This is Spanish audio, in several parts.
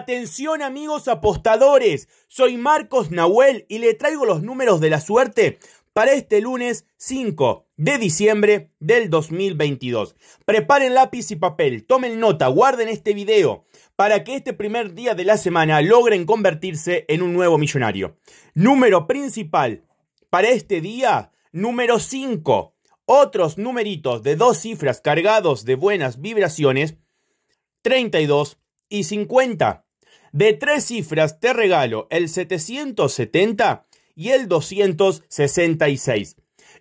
Atención amigos apostadores, soy Marcos Nahuel y le traigo los números de la suerte para este lunes 5 de diciembre del 2022. Preparen lápiz y papel, tomen nota, guarden este video para que este primer día de la semana logren convertirse en un nuevo millonario. Número principal para este día, número 5. Otros numeritos de dos cifras cargados de buenas vibraciones, 32 y 50 de tres cifras te regalo el 770 y el 266.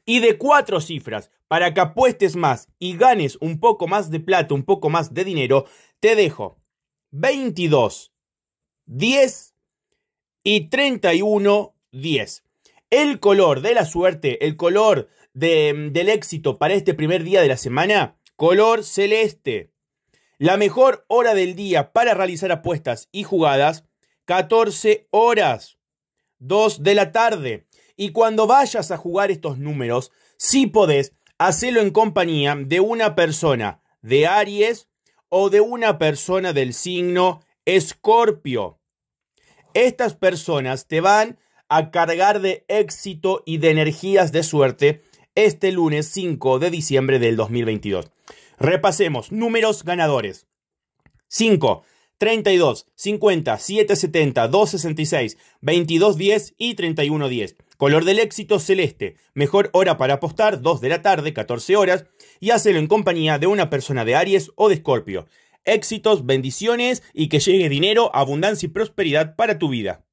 Y de cuatro cifras, para que apuestes más y ganes un poco más de plata, un poco más de dinero, te dejo 22, 10 y 31, 10. El color de la suerte, el color mm, del éxito para este primer día de la semana, color celeste. La mejor hora del día para realizar apuestas y jugadas, 14 horas, 2 de la tarde. Y cuando vayas a jugar estos números, si podés, hacerlo en compañía de una persona de Aries o de una persona del signo Escorpio. Estas personas te van a cargar de éxito y de energías de suerte este lunes 5 de diciembre del 2022. Repasemos, números ganadores. 5, 32, 50, 770, 266, 2210 y 31 10 Color del éxito celeste. Mejor hora para apostar, 2 de la tarde, 14 horas. Y hácelo en compañía de una persona de Aries o de Escorpio. Éxitos, bendiciones y que llegue dinero, abundancia y prosperidad para tu vida.